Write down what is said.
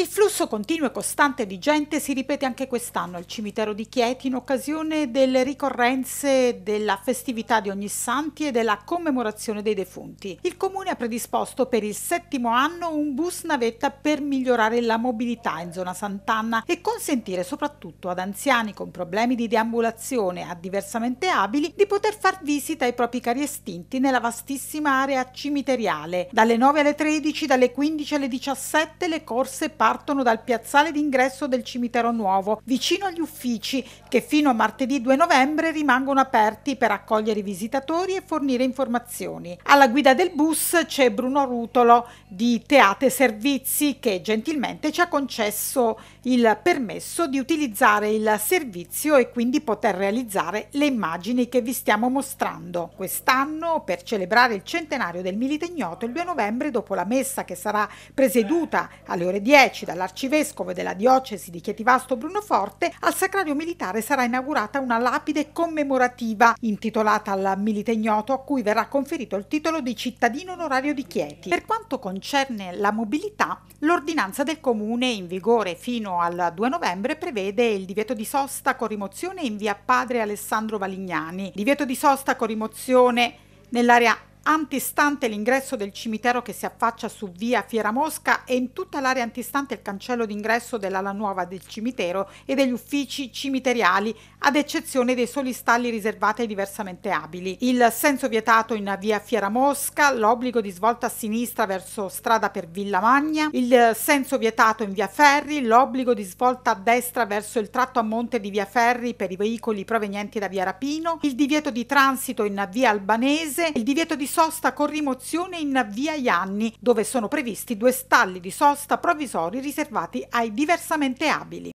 Il flusso continuo e costante di gente si ripete anche quest'anno al cimitero di Chieti in occasione delle ricorrenze della festività di ogni santi e della commemorazione dei defunti. Il comune ha predisposto per il settimo anno un bus navetta per migliorare la mobilità in zona Sant'Anna e consentire soprattutto ad anziani con problemi di deambulazione a diversamente abili di poter far visita ai propri cari estinti nella vastissima area cimiteriale. Dalle 9 alle 13, dalle 15 alle 17 le corse partono partono dal piazzale d'ingresso del cimitero nuovo, vicino agli uffici, che fino a martedì 2 novembre rimangono aperti per accogliere i visitatori e fornire informazioni. Alla guida del bus c'è Bruno Rutolo di Teate Servizi che gentilmente ci ha concesso il permesso di utilizzare il servizio e quindi poter realizzare le immagini che vi stiamo mostrando. Quest'anno, per celebrare il centenario del Milite Ignoto, il 2 novembre, dopo la messa che sarà presieduta alle ore 10 2010 dall'arcivescovo della diocesi di Chietivasto Bruno Forte al sacrario militare sarà inaugurata una lapide commemorativa intitolata al milite ignoto a cui verrà conferito il titolo di cittadino onorario di Chieti. Per quanto concerne la mobilità, l'ordinanza del comune in vigore fino al 2 novembre prevede il divieto di sosta con rimozione in via Padre Alessandro Valignani, divieto di sosta con rimozione nell'area antistante l'ingresso del cimitero che si affaccia su via Fiera Mosca e in tutta l'area antistante il cancello d'ingresso dell'ala nuova del cimitero e degli uffici cimiteriali, ad eccezione dei soli stalli riservati ai diversamente abili. Il senso vietato in via Fiera Mosca, l'obbligo di svolta a sinistra verso strada per Villa Magna, il senso vietato in via Ferri, l'obbligo di svolta a destra verso il tratto a monte di via Ferri per i veicoli provenienti da via Rapino, il divieto di transito in via Albanese, il divieto di sosta con rimozione in via Ianni, dove sono previsti due stalli di sosta provvisori riservati ai diversamente abili.